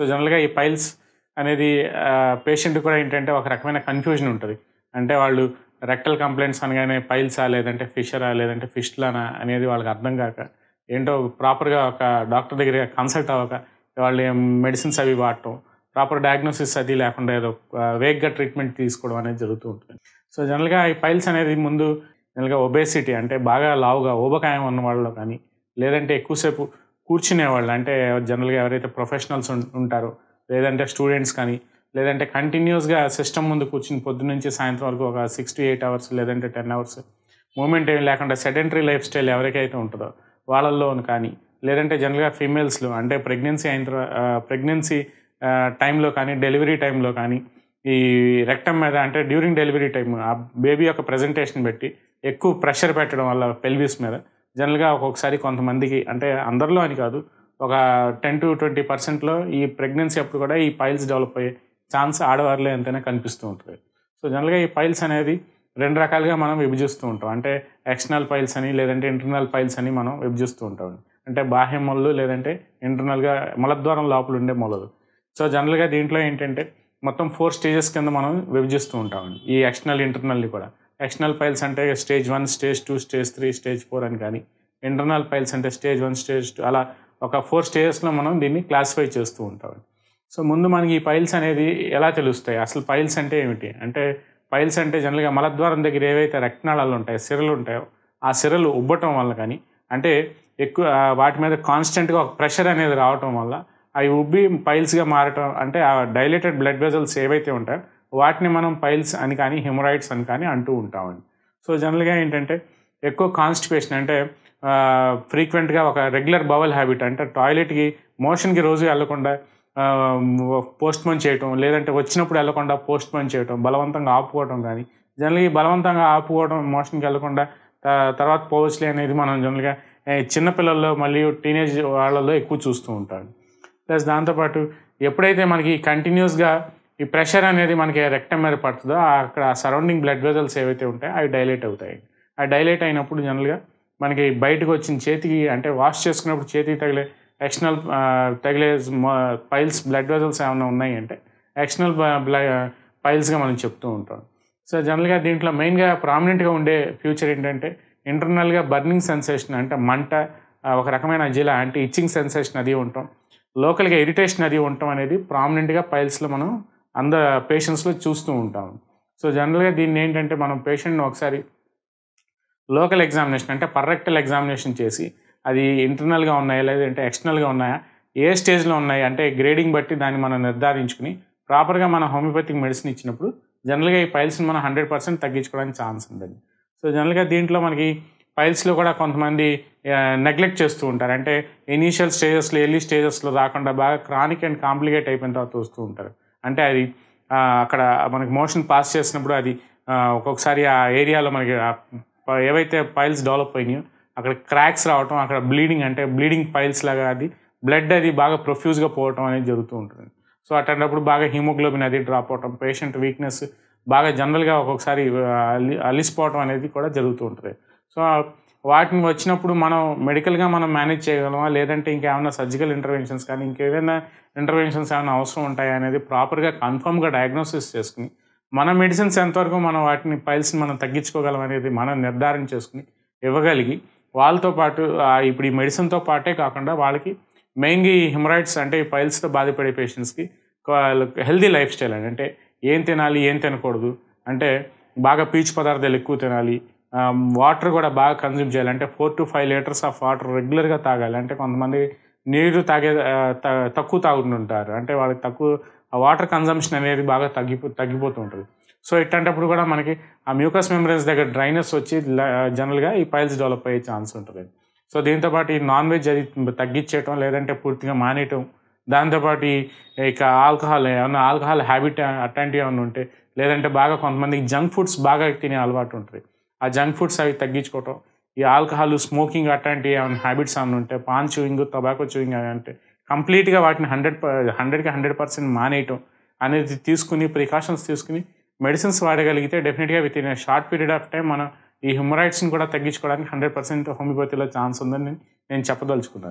so జనరల్గా ఈ piles అనేది పేషెంట్ కూడా ఏంటంటే ఒక రకమైన కన్ఫ్యూజన్ ఉంటుంది అంటే వాళ్ళు రెక్టల్ కంప్లైంట్స్ అనగానే పైల్సా లేదంటే ఫిషరా లేదంటే ఫిష్లానా అనేది వాళ్ళకి అర్థం కాక ఏంటో ప్రాపర్గా ఒక డాక్టర్ దగ్గర కన్సల్ట్ అవ్వక వాళ్ళు మెడిసిన్స్ అవి వాడటం ప్రాపర్ డయాగ్నోసిస్ అది లేకుండా ఏదో వేగ్గా ట్రీట్మెంట్ తీసుకోవడం అనేది జరుగుతూ ఉంటుంది సో జనరల్గా ఈ పైల్స్ అనేది ముందు జనరల్గా ఒబేసిటీ అంటే బాగా లావుగా ఊబకాయం ఉన్న వాళ్ళలో కానీ లేదంటే ఎక్కువసేపు కూర్చునేవాళ్ళు అంటే జనరల్గా ఎవరైతే ప్రొఫెషనల్స్ ఉంటారో లేదంటే స్టూడెంట్స్ కానీ లేదంటే కంటిన్యూస్గా సిస్టమ్ ముందు కూర్చుని పొద్దు నుంచి సాయంత్రం వరకు ఒక సిక్స్ టు ఎయిట్ అవర్స్ లేదంటే టెన్ అవర్స్ మూమెంట్ ఏమి లేకుండా సెడెంటరీ లైఫ్ స్టైల్ ఎవరికైతే ఉంటుందో వాళ్ళల్లో కానీ లేదంటే జనరల్గా ఫీమేల్స్లో అంటే ప్రెగ్నెన్సీ అయిన తర్వాత ప్రెగ్నెన్సీ టైంలో కానీ డెలివరీ టైంలో కానీ ఈ రెక్టమ్ మీద అంటే డ్యూరింగ్ డెలివరీ టైం ఆ బేబీ యొక్క ప్రజెంటేషన్ పెట్టి ఎక్కువ ప్రెషర్ పెట్టడం వల్ల పెల్విస్ మీద జనరల్గా ఒక్కొక్కసారి కొంతమందికి అంటే అందరిలో అని కాదు ఒక టెన్ టు ట్వంటీ పర్సెంట్లో ఈ ప్రెగ్నెన్సీ అప్పుడు కూడా ఈ పైల్స్ డెవలప్ అయ్యే ఛాన్స్ ఆడవారిలో ఎంతైనా కనిపిస్తూ ఉంటుంది సో జనరల్గా ఈ పైల్స్ అనేది రెండు రకాలుగా మనం విభజిస్తూ ఉంటాం అంటే ఎక్స్టర్నల్ పైల్స్ అని లేదంటే ఇంటర్నల్ పైల్స్ అని మనం విభజిస్తూ ఉంటాం అంటే బాహ్య మొలలు లేదంటే ఇంటర్నల్గా మలద్వారం లోపల ఉండే మొలలు సో జనరల్గా దీంట్లో ఏంటంటే మొత్తం ఫోర్ స్టేజెస్ కింద మనం విభజిస్తూ ఉంటామండి ఈ ఎక్స్టర్నల్ ఇంటర్నల్ని కూడా ఎక్స్టర్నల్ ఫైల్స్ అంటే stage one stage two stage three stage four అని కానీ ఇంటర్నల్ ఫైల్స్ అంటే స్టేజ్ వన్ స్టేజ్ టూ అలా ఒక ఫోర్ స్టేజెస్లో మనం దీన్ని క్లాసిఫై చేస్తూ ఉంటాం సో ముందు మనకి ఈ ఫైల్స్ అనేది ఎలా తెలుస్తాయి అసలు ఫైల్స్ అంటే ఏమిటి అంటే ఫైల్స్ అంటే జనరల్గా మలద్వారం దగ్గర ఏవైతే రక్తనాళాలు ఉంటాయో సిరలు ఉంటాయో ఆ సిరలు ఉబ్బటం వల్ల కానీ అంటే ఎక్కువ వాటి మీద కాన్స్టెంట్గా ఒక ప్రెషర్ అనేది రావటం వల్ల అవి ఉబ్బి పైల్స్గా మారటం అంటే ఆ డైలేటెడ్ బ్లడ్ వెజల్స్ ఏవైతే ఉంటాయో వాటిని మనం పైల్స్ అని కానీ హెమరాయిడ్స్ అని కానీ అంటూ ఉంటామండి సో జనరల్గా ఏంటంటే ఎక్కువ కాన్స్టిపేషన్ అంటే ఫ్రీక్వెంట్గా ఒక రెగ్యులర్ బవల్ హ్యాబిట్ అంటే టాయిలెట్కి మోషన్కి రోజు వెళ్ళకుండా పోస్ట్ పోన్ చేయటం లేదంటే వచ్చినప్పుడు వెళ్ళకుండా పోస్ట్ పోన్ చేయటం బలవంతంగా ఆపుకోవటం కానీ జనరల్గా బలవంతంగా ఆపుకోవడం మోషన్కి వెళ్ళకుండా తర్వాత పోవచ్చులే అనేది మనం జనరల్గా చిన్నపిల్లల్లో మళ్ళీ టీనేజ్ వాళ్ళల్లో ఎక్కువ చూస్తూ ఉంటాం ప్లస్ దాంతోపాటు ఎప్పుడైతే మనకి కంటిన్యూస్గా ఈ ప్రెషర్ అనేది మనకి రెక్టం మీద పడుతుందో అక్కడ సరౌండింగ్ బ్లడ్ వెజల్స్ ఏవైతే ఉంటాయో అవి డైలేట్ అవుతాయి ఆ డైలేట్ అయినప్పుడు జనరల్గా మనకి బయటకు వచ్చిన చేతికి అంటే వాష్ చేసుకున్నప్పుడు చేతికి తగిలే ఎక్స్టర్నల్ తగిలే పైల్స్ బ్లడ్ వెజల్స్ ఏమైనా ఉన్నాయి అంటే ఎక్స్టర్నల్ పైల్స్గా మనం చెప్తూ ఉంటాం సో జనరల్గా దీంట్లో మెయిన్గా ప్రామినెంట్గా ఉండే ఫ్యూచర్ ఏంటంటే ఇంటర్నల్గా బర్నింగ్ సెన్సేషన్ అంటే మంట ఒక రకమైన జిల అంటే ఇచ్చింగ్ సెన్సేషన్ అది ఉంటాం లోకల్గా ఇరిటేషన్ అది ఉండటం అనేది ప్రామినెంట్గా పైల్స్లో మనం అంద పేషెంట్స్లో చూస్తూ ఉంటాము సో జనరల్గా దీన్ని ఏంటంటే మనం పేషెంట్ని ఒకసారి లోకల్ ఎగ్జామినేషన్ అంటే పర్రెక్టల్ ఎగ్జామినేషన్ చేసి అది ఇంటర్నల్గా ఉన్నాయా లేదంటే ఎక్స్టర్నల్గా ఉన్నాయా ఏ స్టేజ్లో ఉన్నాయి అంటే గ్రేడింగ్ బట్టి దాన్ని మనం నిర్ధారించుకుని ప్రాపర్గా మన హోమియోపతిక్ మెడిసిన్ ఇచ్చినప్పుడు జనరల్గా ఈ పైల్స్ని మనం హండ్రెడ్ పర్సెంట్ తగ్గించుకోవడానికి ఛాన్స్ ఉందండి సో జనరల్గా దీంట్లో మనకి పైల్స్లో కూడా కొంతమంది నెగ్లెక్ట్ చేస్తూ ఉంటారు అంటే ఇనీషియల్ స్టేజెస్లో ఎర్లీ స్టేజెస్లో రాకుండా బాగా క్రానిక్ అండ్ కాంప్లికేట్ అయిపోయిన తర్వాత వస్తూ ఉంటారు అంటే అది అక్కడ మనకి మోషన్ పాస్ చేసినప్పుడు అది ఒక్కొక్కసారి ఆ ఏరియాలో మనకి ఏవైతే పైల్స్ డెవలప్ అయినాయో అక్కడ క్రాక్స్ రావటం అక్కడ బ్లీడింగ్ అంటే బ్లీడింగ్ పైల్స్ లాగా అది బ్లడ్ అది బాగా ప్రొఫ్యూజ్గా పోవటం అనేది జరుగుతూ ఉంటుంది సో అట్లాంటప్పుడు బాగా హిమోగ్లోబిన్ అది డ్రాప్ అవటం పేషెంట్ వీక్నెస్ బాగా జనరల్గా ఒక్కొక్కసారి అలిసిపోవటం అనేది కూడా జరుగుతూ ఉంటుంది సో వాటిని వచ్చినప్పుడు మనం మెడికల్గా మనం మేనేజ్ చేయగలమా లేదంటే ఇంకేమైనా సర్జికల్ ఇంటర్వెన్షన్స్ కానీ ఇంకేమైనా ఇంటర్వెన్షన్స్ ఏమైనా అవసరం ఉంటాయా అనేది ప్రాపర్గా కన్ఫర్మ్గా డయాగ్నోసిస్ చేసుకుని మన మెడిసిన్స్ ఎంతవరకు మనం వాటిని పైల్స్ని మనం తగ్గించుకోగలం అనేది మనం నిర్ధారణ చేసుకుని ఇవ్వగలిగి వాళ్ళతో పాటు ఇప్పుడు ఈ మెడిసిన్తో పాటే కాకుండా వాళ్ళకి మెయిన్గా ఈ హిమరాయిడ్స్ అంటే ఈ పైల్స్తో బాధపడే పేషెంట్స్కి హెల్దీ లైఫ్ స్టైల్ అండి అంటే ఏం తినాలి ఏం తినకూడదు అంటే బాగా పీచు పదార్థాలు ఎక్కువ తినాలి వాటర్ um, కూడా బాగా కన్జ్యూమ్ చేయాలి అంటే four to five litres of water రెగ్యులర్గా తాగాలి అంటే కొంతమంది నీరు తాగే uh, తక్కువ తాగుతుంటారు అంటే వాళ్ళకి తక్కువ వాటర్ కన్జంప్షన్ అనేది బాగా తగ్గిపో తగ్గిపోతూ ఉంటుంది సో ఇట్లాంటప్పుడు కూడా మనకి ఆ మ్యూకస్ మెమరీస్ దగ్గర డ్రైనెస్ వచ్చి జనరల్గా ఈ పైల్స్ డెవలప్ అయ్యే ఛాన్స్ ఉంటుంది సో దీంతోపాటు ఈ నాన్ వెజ్ అది తగ్గించేయటం లేదంటే పూర్తిగా మానేయటం దాంతోపాటు ఇక ఆల్కహాల్ ఏమన్నా ఆల్కహాల్ హ్యాబిట్ అట్లాంటివి ఏమైనా ఉంటే లేదంటే బాగా కొంతమందికి జంక్ ఫుడ్స్ బాగా తినే అలవాటు ఉంటుంది ఆ జంక్ ఫుడ్స్ అవి తగ్గించుకోవటం ఈ ఆల్కహాల్ స్మోకింగ్ అట్లాంటి ఏమైనా హ్యాబిట్స్ ఏమైనా ఉంటే పాన్ చూయింగ్ టొబాకో చూయింగ్ అవి అంటే కంప్లీట్గా వాటిని హండ్రెడ్ హండ్రెడ్కి హండ్రెడ్ పర్సెంట్ మానేయటం అనేది తీసుకుని ప్రికాషన్స్ తీసుకుని మెడిసిన్స్ వాడగలిగితే డెఫినెట్గా with in short period of time మనం ఈ హ్యూమరాయిడ్స్ని కూడా తగ్గించుకోవడానికి హండ్రెడ్ పర్సెంట్ హోమియోపతిలో ఛాన్స్ ఉందని నేను చెప్పదలుచుకున్నాను